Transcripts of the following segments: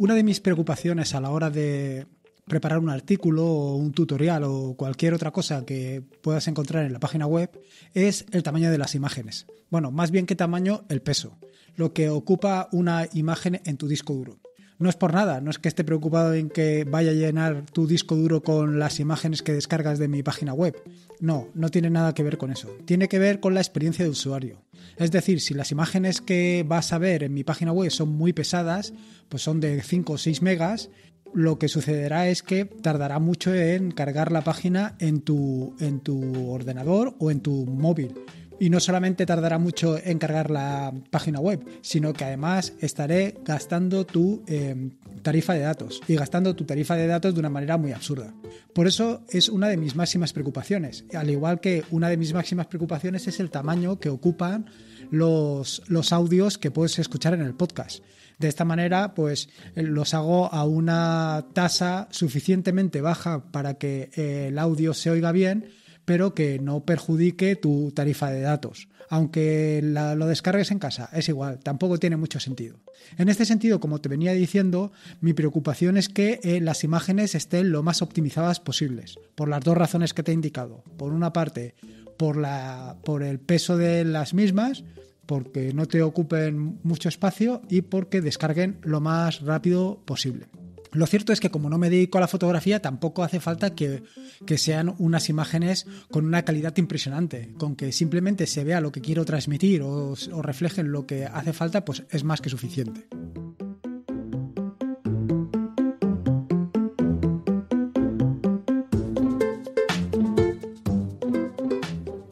Una de mis preocupaciones a la hora de preparar un artículo o un tutorial o cualquier otra cosa que puedas encontrar en la página web es el tamaño de las imágenes. Bueno, más bien que tamaño, el peso, lo que ocupa una imagen en tu disco duro. No es por nada, no es que esté preocupado en que vaya a llenar tu disco duro con las imágenes que descargas de mi página web. No, no tiene nada que ver con eso. Tiene que ver con la experiencia de usuario. Es decir, si las imágenes que vas a ver en mi página web son muy pesadas, pues son de 5 o 6 megas, lo que sucederá es que tardará mucho en cargar la página en tu, en tu ordenador o en tu móvil. Y no solamente tardará mucho en cargar la página web, sino que además estaré gastando tu em, tarifa de datos y gastando tu tarifa de datos de una manera muy absurda. Por eso es una de mis máximas preocupaciones, al igual que una de mis máximas preocupaciones es el tamaño que ocupan los, audios que puedes escuchar en el podcast. De esta manera, pues eh, los hago a una tasa suficientemente baja para que eh, el audio se oiga bien, pero que no perjudique tu tarifa de datos. Aunque lo descargues en casa, es igual, tampoco tiene mucho sentido. En este sentido, como te venía diciendo, mi preocupación es que eh, las imágenes estén lo más optimizadas posibles, por las dos razones que te he indicado. Por una parte, por, por el peso de las mismas, porque no te ocupen mucho espacio y porque descarguen lo más rápido posible. Lo cierto es que como no me dedico a la fotografía, tampoco hace falta que, sean unas imágenes con una calidad impresionante. Con que simplemente se vea lo que quiero transmitir o, o reflejen lo que hace falta, pues es más que suficiente.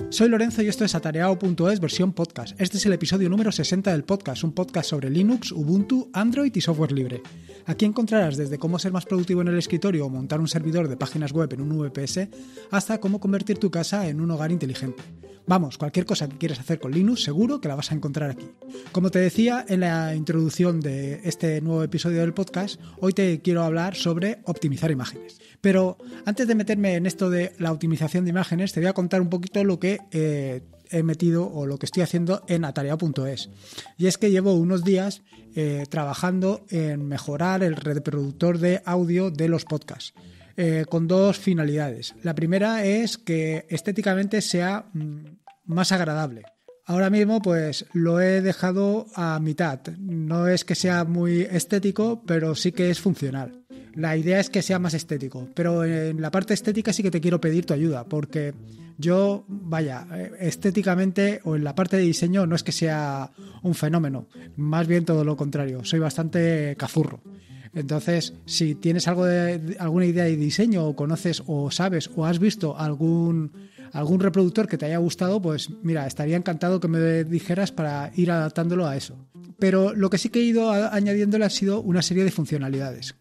Soy Lorenzo y esto es atareado.es versión podcast. Este es el episodio número 60 del podcast, un podcast sobre Linux, Ubuntu, Android y software libre. Aquí encontrarás desde cómo ser más productivo en el escritorio o montar un servidor de páginas web en un VPS hasta cómo convertir tu casa en un hogar inteligente. Vamos, cualquier cosa que quieras hacer con Linux seguro que la vas a encontrar aquí. Como te decía en la introducción de este nuevo episodio del podcast, hoy te quiero hablar sobre optimizar imágenes. Pero antes de meterme en esto de la optimización de imágenes, te voy a contar un poquito lo que eh, he metido o lo que estoy haciendo en atareado.es Y es que llevo unos días eh, trabajando en mejorar el reproductor de audio de los podcasts. Eh, con dos finalidades. La primera es que estéticamente sea mm, más agradable. Ahora mismo pues lo he dejado a mitad. No es que sea muy estético, pero sí que es funcional. La idea es que sea más estético, pero en la parte estética sí que te quiero pedir tu ayuda, porque yo, vaya, eh, estéticamente o en la parte de diseño no es que sea un fenómeno, más bien todo lo contrario, soy bastante cazurro. Entonces, si tienes algo de, alguna idea de diseño o conoces o sabes o has visto algún algún reproductor que te haya gustado, pues mira, estaría encantado que me dijeras para ir adaptándolo a eso. Pero lo que sí que he ido añadiéndole ha sido una serie de funcionalidades.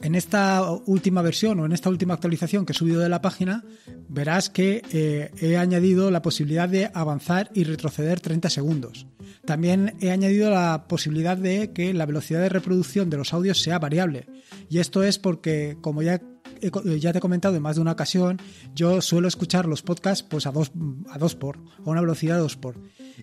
En esta última versión o en esta última actualización que he subido de la página, verás que eh, he añadido la posibilidad de avanzar y retroceder 30 segundos. También he añadido la posibilidad de que la velocidad de reproducción de los audios sea variable. Y esto es porque, como ya eh, ya te he comentado en más de una ocasión, yo suelo escuchar los podcasts pues a dos, a dos por, a una velocidad de dos por.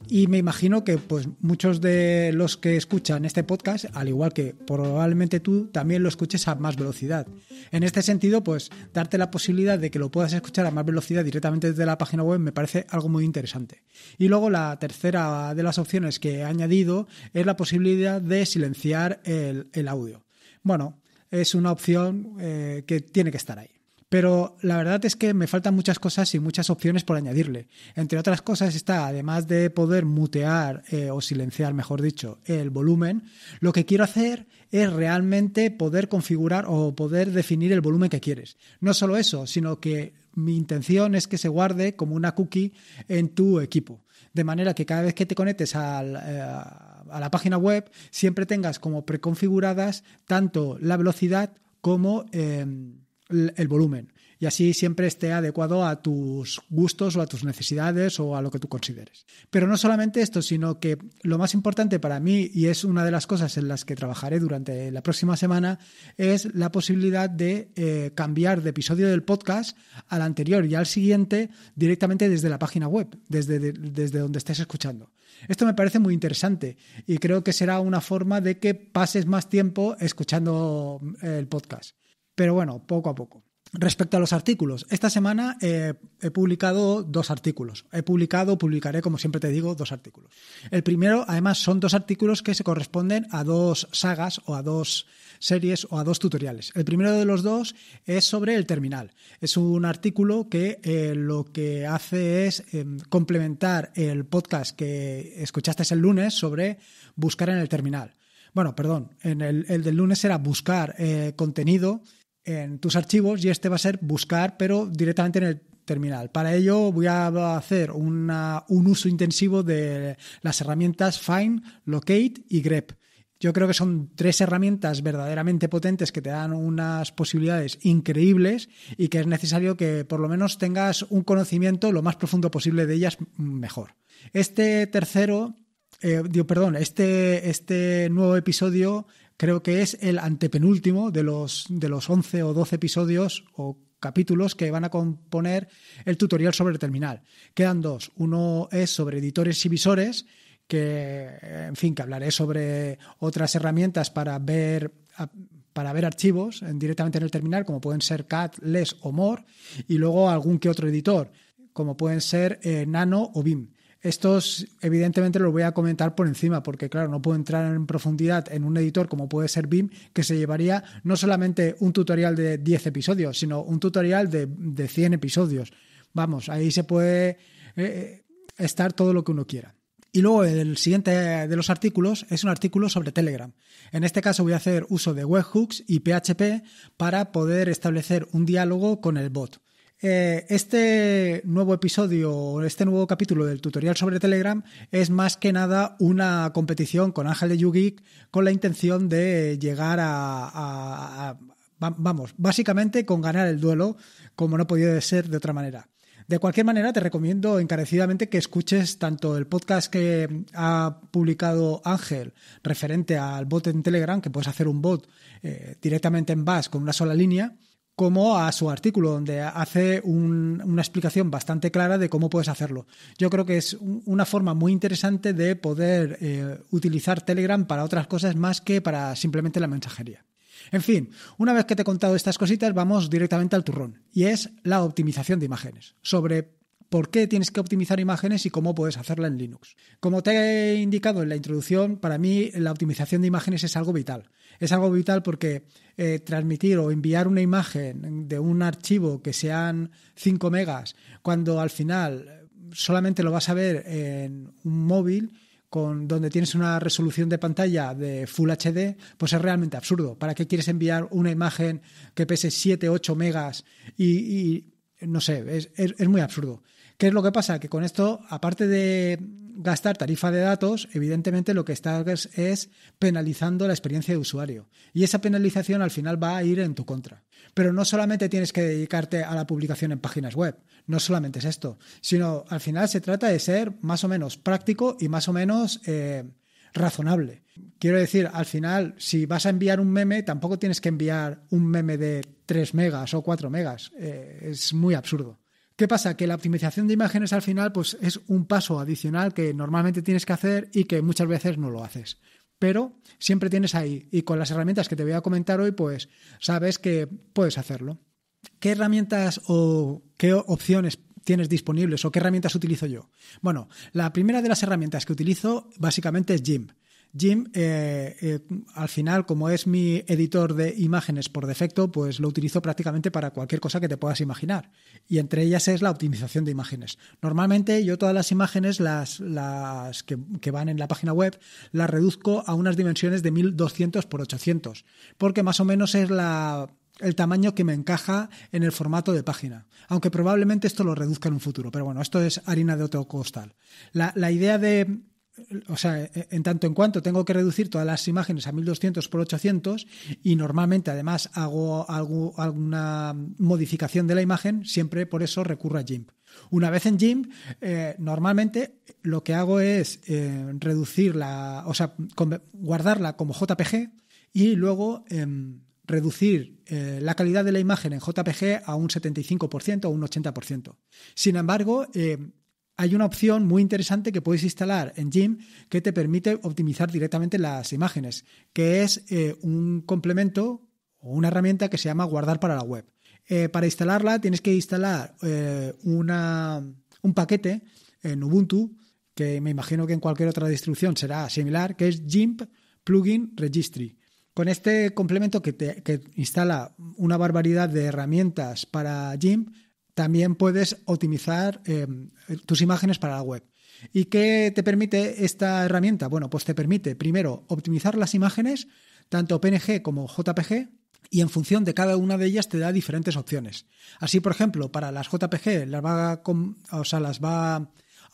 Y me imagino que pues muchos de los que escuchan este podcast, al igual que probablemente tú, también lo escuches a más velocidad. En este sentido, pues darte la posibilidad de que lo puedas escuchar a más velocidad directamente desde la página web me parece algo muy interesante. Y luego la tercera de las opciones que he añadido es la posibilidad de silenciar el, el audio. Bueno, es una opción eh, que tiene que estar ahí. Pero la verdad es que me faltan muchas cosas y muchas opciones por añadirle. Entre otras cosas está, además de poder mutear eh, o silenciar, mejor dicho, el volumen, lo que quiero hacer es realmente poder configurar o poder definir el volumen que quieres. No solo eso, sino que mi intención es que se guarde como una cookie en tu equipo. De manera que cada vez que te conectes al, eh, a la página web siempre tengas como preconfiguradas tanto la velocidad como eh, el volumen y así siempre esté adecuado a tus gustos o a tus necesidades o a lo que tú consideres. Pero no solamente esto, sino que lo más importante para mí, y es una de las cosas en las que trabajaré durante la próxima semana, es la posibilidad de eh, cambiar de episodio del podcast al anterior y al siguiente directamente desde la página web, desde, desde donde estés escuchando. Esto me parece muy interesante y creo que será una forma de que pases más tiempo escuchando eh, el podcast. Pero bueno, poco a poco. Respecto a los artículos, esta semana eh, he publicado dos artículos. He publicado, publicaré, como siempre te digo, dos artículos. El primero, además, son dos artículos que se corresponden a dos sagas o a dos series o a dos tutoriales. El primero de los dos es sobre el terminal. Es un artículo que eh, lo que hace es eh, complementar el podcast que escuchaste el lunes sobre buscar en el terminal. Bueno, perdón, en el, el del lunes era buscar contenido en tus archivos y este va a ser buscar, pero directamente en el terminal. Para ello voy a hacer un uso intensivo de las herramientas Find, Locate y Grep. Yo creo que son tres herramientas verdaderamente potentes que te dan unas posibilidades increíbles y que es necesario que por lo menos tengas un conocimiento lo más profundo posible de ellas mejor. Este tercero, eh, perdón, este, este nuevo episodio creo que es el antepenúltimo de los, de los 11 o 12 episodios o capítulos que van a componer el tutorial sobre el terminal. Quedan dos. Uno es sobre editores y visores, que, en fin, que hablaré sobre otras herramientas para ver, para ver archivos directamente en el terminal, como pueden ser CAT, LES o MORE, y luego algún que otro editor, como pueden ser eh, Nano o BIM. Estos, evidentemente, los voy a comentar por encima, porque, claro, no puedo entrar en profundidad en un editor como puede ser BIM, que se llevaría no solamente un tutorial de 10 episodios, sino un tutorial de, 100 episodios. Vamos, ahí se puede eh, eh, estar todo lo que uno quiera. Y luego el siguiente de los artículos es un artículo sobre Telegram. En este caso voy a hacer uso de webhooks y PHP para poder establecer un diálogo con el bot. Eh, este nuevo episodio, este nuevo capítulo del tutorial sobre Telegram es más que nada una competición con Ángel de YouGeek con la intención de llegar a, vamos, básicamente con ganar el duelo, como no podía ser de otra manera. De cualquier manera, te recomiendo encarecidamente que escuches tanto el podcast que ha publicado Ángel referente al bot en Telegram, que puedes hacer un bot eh, directamente en Bash con una sola línea, como a su artículo, donde hace una explicación bastante clara de cómo puedes hacerlo. Yo creo que es una forma muy interesante de poder eh, utilizar Telegram para otras cosas más que para simplemente la mensajería. En fin, una vez que te he contado estas cositas, vamos directamente al turrón, y es la optimización de imágenes. Sobre por qué tienes que optimizar imágenes y cómo puedes hacerla en Linux. Como te he indicado en la introducción, para mí la optimización de imágenes es algo vital. Es algo vital porque eh, transmitir o enviar una imagen de un archivo que sean 5 megas, cuando al final eh, solamente lo vas a ver en un móvil, con, donde tienes una resolución de pantalla de Full HD, pues es realmente absurdo. ¿Para qué quieres enviar una imagen que pese 7, 8 megas y, no sé, es, muy absurdo. ¿Qué es lo que pasa? Que con esto, aparte de gastar tarifa de datos, evidentemente lo que está es penalizando la experiencia de usuario. Y esa penalización al final va a ir en tu contra. Pero no solamente tienes que dedicarte a la publicación en páginas web, no solamente es esto, sino al final se trata de ser más o menos práctico y más o menos... Eh, razonable. Quiero decir, al final, si vas a enviar un meme, tampoco tienes que enviar un meme de 3 megas o 4 megas. Eh, es muy absurdo. ¿Qué pasa? Que la optimización de imágenes al final pues, es un paso adicional que normalmente tienes que hacer y que muchas veces no lo haces. Pero siempre tienes ahí y con las herramientas que te voy a comentar hoy, pues sabes que puedes hacerlo. ¿Qué herramientas o qué opciones tienes disponibles o qué herramientas utilizo yo? Bueno, la primera de las herramientas que utilizo básicamente es GIMP. Jim, eh, eh, al final, como es mi editor de imágenes por defecto, pues lo utilizo prácticamente para cualquier cosa que te puedas imaginar. Y entre ellas es la optimización de imágenes. Normalmente yo todas las imágenes, las, que, van en la página web, las reduzco a unas dimensiones de 1200 por 800, porque más o menos es el tamaño que me encaja en el formato de página. Aunque probablemente esto lo reduzca en un futuro, pero bueno, esto es harina de otro costal. la idea de, o sea, e, e, en tanto en cuanto tengo que reducir todas las imágenes a 1200 por 800 y normalmente además hago alguna modificación de la imagen, siempre por eso recurro a GIMP. Una vez en GIMP, eh, normalmente lo que hago es eh, reducirla, guardarla como JPG y luego em, reducir eh, la calidad de la imagen en JPG a un 75% o un 80%. Sin embargo, em, hay una opción muy interesante que puedes instalar en GIMP que te permite optimizar directamente las imágenes, que es eh, un complemento o una herramienta que se llama guardar para la web. Eh, para instalarla tienes que instalar eh, un paquete en Ubuntu, que me imagino que en cualquier otra distribución será similar, que es GIMP Plugin Registry. Con este complemento que, te, instala una barbaridad de herramientas para GIMP, también puedes optimizar eh, tus imágenes para la web. ¿Y qué te permite esta herramienta? Bueno, pues te permite primero optimizar las imágenes, tanto PNG como JPG, y en función de cada una de ellas te da diferentes opciones. Así, por ejemplo, para las JPG las va a, o sea, las va a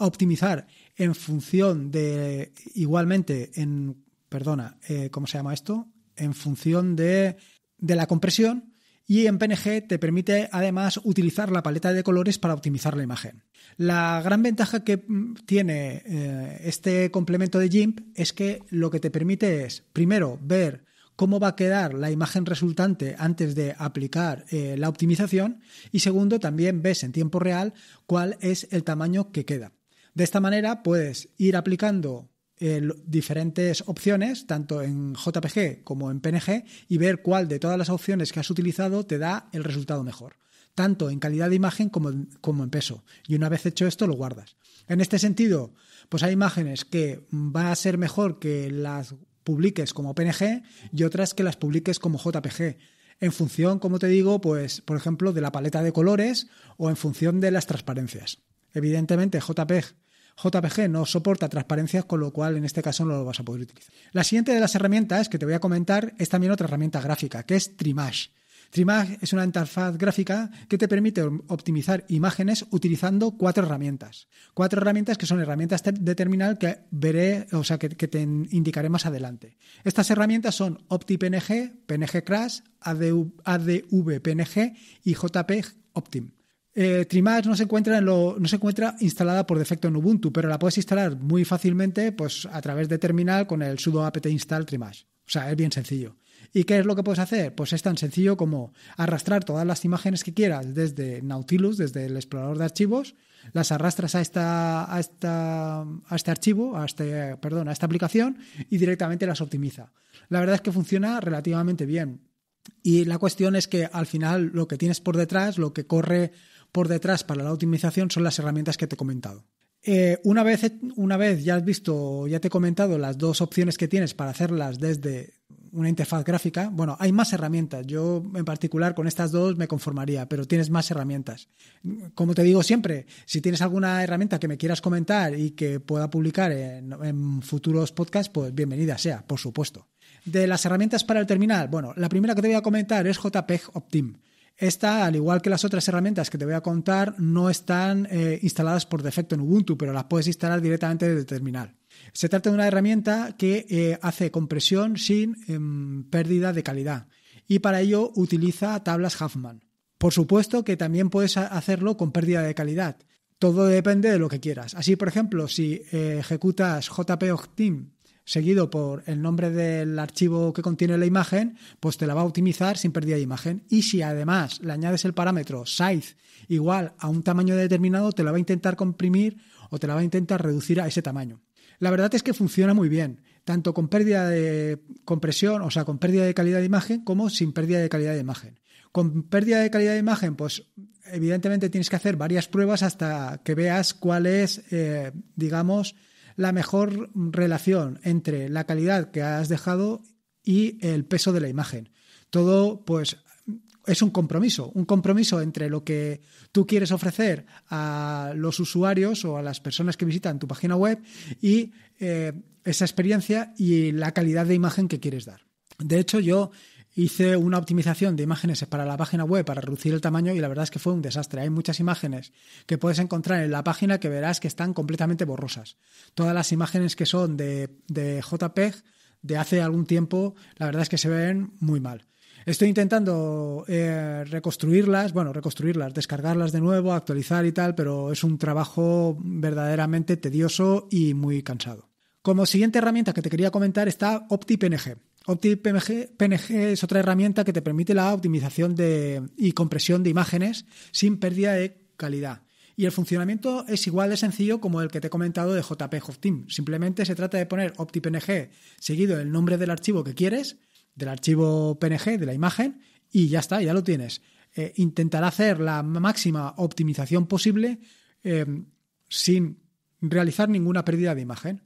optimizar en función de, igualmente, en, perdona, eh, ¿cómo se llama esto? En función de, de la compresión y en PNG te permite además utilizar la paleta de colores para optimizar la imagen. La gran ventaja que mm, tiene eh, este complemento de GIMP es que lo que te permite es, primero, ver cómo va a quedar la imagen resultante antes de aplicar eh, la optimización y segundo, también ves en tiempo real cuál es el tamaño que queda. De esta manera puedes ir aplicando eh, diferentes opciones, tanto en JPG como en PNG, y ver cuál de todas las opciones que has utilizado te da el resultado mejor, tanto en calidad de imagen como, en peso. Y una vez hecho esto, lo guardas. En este sentido, pues hay imágenes que va a ser mejor que las publiques como PNG y otras que las publiques como JPG en función, como te digo, pues, por ejemplo, de la paleta de colores o en función de las transparencias. Evidentemente, JPG JPG no soporta transparencias, con lo cual en este caso no lo vas a poder utilizar. La siguiente de las herramientas que te voy a comentar es también otra herramienta gráfica, que es Trimash. Trimash es una interfaz gráfica que te permite optimizar imágenes utilizando cuatro herramientas. Cuatro herramientas que son herramientas de terminal que veré, o sea, que, te indicaré más adelante. Estas herramientas son OptiPNG, PNG Crash, ADV, y JPG Optim. Eh, no se, encuentra instalada por defecto en Ubuntu, pero la puedes instalar muy fácilmente pues, a través de terminal con el sudo apt install trimash, O sea, es bien sencillo. ¿Y qué es lo que puedes hacer? Pues es tan sencillo como arrastrar todas las imágenes que quieras desde Nautilus, desde el explorador de archivos, las arrastras a esta, a este archivo, a este, perdón, a esta aplicación y directamente las optimiza. La verdad es que funciona relativamente bien. Y la cuestión es que al final lo que tienes por detrás, lo que corre por detrás para la optimización son las herramientas que te he comentado. Eh, una, vez, una vez ya has visto, ya te he comentado las dos opciones que tienes para hacerlas desde una interfaz gráfica, bueno, hay más herramientas. Yo en particular con estas dos me conformaría, pero tienes más herramientas. Como te digo siempre, si tienes alguna herramienta que me quieras comentar y que pueda publicar en, en futuros podcasts, pues bienvenida sea, por supuesto. De las herramientas para el terminal, bueno, la primera que te voy a comentar es JPEG Optim. Esta, al igual que las otras herramientas que te voy a contar, no están eh, instaladas por defecto en Ubuntu, pero las puedes instalar directamente desde el terminal. Se trata de una herramienta que eh, hace compresión sin em, pérdida de calidad y para ello utiliza tablas Huffman. Por supuesto que también puedes hacerlo con pérdida de calidad. Todo depende de lo que quieras. Así, por ejemplo, si eh, ejecutas JP seguido por el nombre del archivo que contiene la imagen, pues te la va a optimizar sin pérdida de imagen. Y si además le añades el parámetro size igual a un tamaño determinado, te la va a intentar comprimir o te la va a intentar reducir a ese tamaño. La verdad es que funciona muy bien, tanto con pérdida de compresión, o sea, con pérdida de calidad de imagen, como sin pérdida de calidad de imagen. Con pérdida de calidad de imagen, pues evidentemente tienes que hacer varias pruebas hasta que veas cuál es, eh, digamos, la mejor relación entre la calidad que has dejado y el peso de la imagen. Todo, pues, es un compromiso, un compromiso entre lo que tú quieres ofrecer a los usuarios o a las personas que visitan tu página web y eh, esa experiencia y la calidad de imagen que quieres dar. De hecho, yo hice una optimización de imágenes para la página web para reducir el tamaño y la verdad es que fue un desastre. Hay muchas imágenes que puedes encontrar en la página que verás que están completamente borrosas. Todas las imágenes que son de, de JPEG de hace algún tiempo, la verdad es que se ven muy mal. Estoy intentando eh, reconstruirlas, bueno, reconstruirlas, descargarlas de nuevo, actualizar y tal, pero es un trabajo verdaderamente tedioso y muy cansado. Como siguiente herramienta que te quería comentar está OptiPNG. OptiPNG es otra herramienta que te permite la optimización y compresión de imágenes sin pérdida de calidad. Y el funcionamiento es igual de sencillo como el que te he comentado de JPG Team. Simplemente se trata de poner OptiPNG seguido del nombre del archivo que quieres, del archivo PNG, de la imagen, y ya está, ya lo tienes. Eh, intentará hacer la máxima optimización posible em, sin realizar ninguna pérdida de imagen.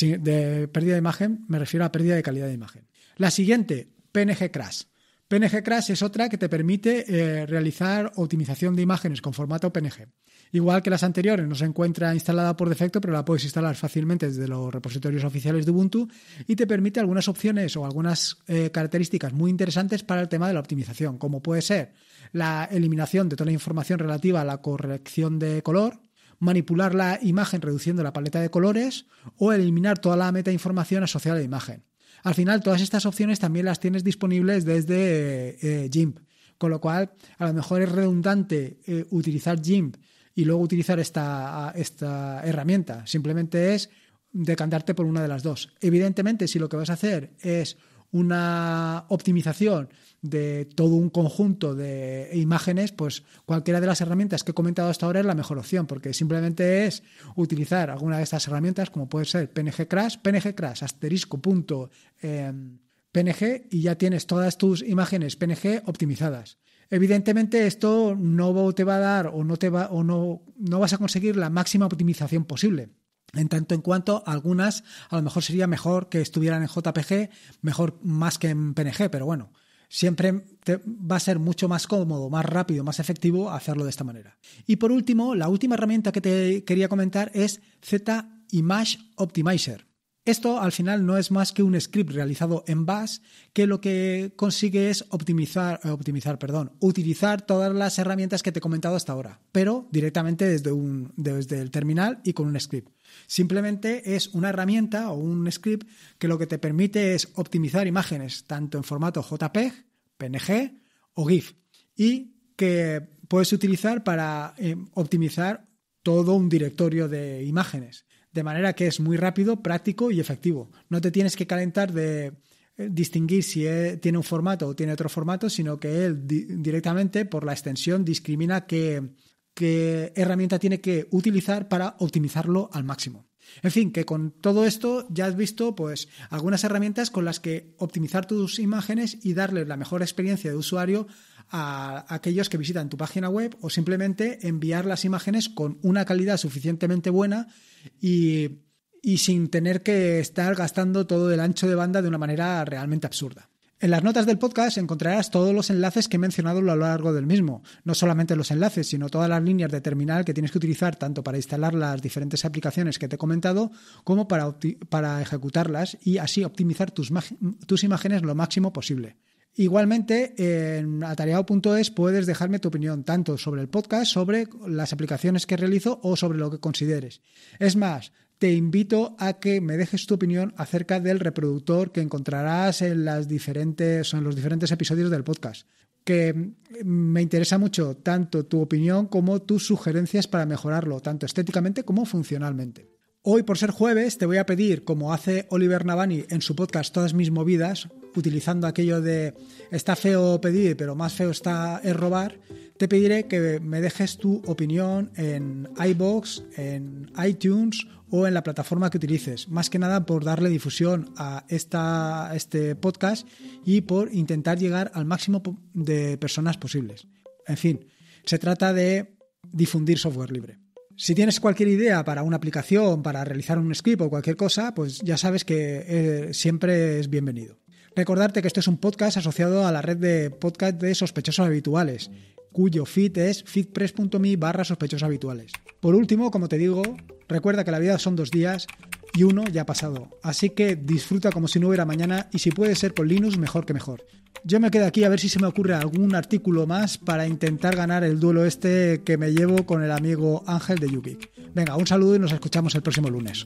de pérdida de imagen me refiero a pérdida de calidad de imagen. La siguiente, PNG Crash. PNG Crash es otra que te permite eh, realizar optimización de imágenes con formato PNG. Igual que las anteriores, no se encuentra instalada por defecto, pero la puedes instalar fácilmente desde los repositorios oficiales de Ubuntu y te permite algunas opciones o algunas eh, características muy interesantes para el tema de la optimización, como puede ser la eliminación de toda la información relativa a la corrección de color, manipular la imagen reduciendo la paleta de colores o eliminar toda la meta información asociada a la imagen. Al final, todas estas opciones también las tienes disponibles desde eh, eh, GIMP, con lo cual a lo mejor es redundante eh, utilizar GIMP y luego utilizar esta, esta herramienta. Simplemente es decantarte por una de las dos. Evidentemente, si lo que vas a hacer es una optimización de todo un conjunto de imágenes, pues cualquiera de las herramientas que he comentado hasta ahora es la mejor opción, porque simplemente es utilizar alguna de estas herramientas, como puede ser PNG Crash, PNG Crash, asterisco, punto, em, PNG, y ya tienes todas tus imágenes PNG optimizadas. Evidentemente esto no te va a dar o no te va o no, no vas a conseguir la máxima optimización posible. En tanto en cuanto algunas a lo mejor sería mejor que estuvieran en JPG, mejor más que en PNG, pero bueno, siempre va a ser mucho más cómodo, más rápido, más efectivo hacerlo de esta manera. Y por último, la última herramienta que te quería comentar es Z Image Optimizer. Esto al final no es más que un script realizado en Bash que lo que consigue es optimizar, eh, optimizar, perdón, utilizar todas las herramientas que te he comentado hasta ahora, pero directamente desde, un, desde el terminal y con un script. Simplemente es una herramienta o un script que lo que te permite es optimizar imágenes tanto en formato JPEG, PNG o GIF y que puedes utilizar para eh, optimizar todo un directorio de imágenes. De manera que es muy rápido, práctico y efectivo. No te tienes que calentar de eh, distinguir si eh, tiene un formato o tiene otro formato, sino que él directamente por la extensión discrimina que qué herramienta tiene que utilizar para optimizarlo al máximo. En fin, que con todo esto ya has visto pues algunas herramientas con las que optimizar tus imágenes y darle la mejor experiencia de usuario a aquellos que visitan tu página web o simplemente enviar las imágenes con una calidad suficientemente buena y sin tener que estar gastando todo el ancho de banda de una manera realmente absurda. En las notas del podcast encontrarás todos los enlaces que he mencionado a lo largo del mismo. No solamente los enlaces, sino todas las líneas de terminal que tienes que utilizar tanto para instalar las diferentes aplicaciones que te he comentado como para, para ejecutarlas y así optimizar tus, tus imágenes lo máximo posible. Igualmente, en atareado.es puedes dejarme tu opinión tanto sobre el podcast, sobre las aplicaciones que realizo o sobre lo que consideres. Es más, te invito a que me dejes tu opinión acerca del reproductor que encontrarás en, los diferentes episodios del podcast. Que me interesa mucho tanto tu opinión como tus sugerencias para mejorarlo, tanto estéticamente como funcionalmente. Hoy, por ser jueves, te voy a pedir, como hace Oliver Navani en su podcast Todas mis movidas, utilizando aquello de está feo pedir, pero más feo está es robar, te pediré que me dejes tu opinión en iBox, en iTunes o en la plataforma que utilices. Más que nada por darle difusión a, esta, este podcast y por intentar llegar al máximo de personas posibles. En fin, se trata de difundir software libre. Si tienes cualquier idea para una aplicación, para realizar un script o cualquier cosa, pues ya sabes que eh, siempre es bienvenido. Recordarte que este es un podcast asociado a la red de podcast de sospechosos habituales, cuyo feed es feedpress.me barra sospechosos habituales. Por último, como te digo, recuerda que la vida son dos días y uno ya ha pasado, así que disfruta como si no hubiera mañana y si puede ser con Linux, mejor que mejor. Yo me quedo aquí a ver si se me ocurre algún artículo más para intentar ganar el duelo este que me llevo con el amigo Ángel de Yukik. Venga, un saludo y nos escuchamos el próximo lunes.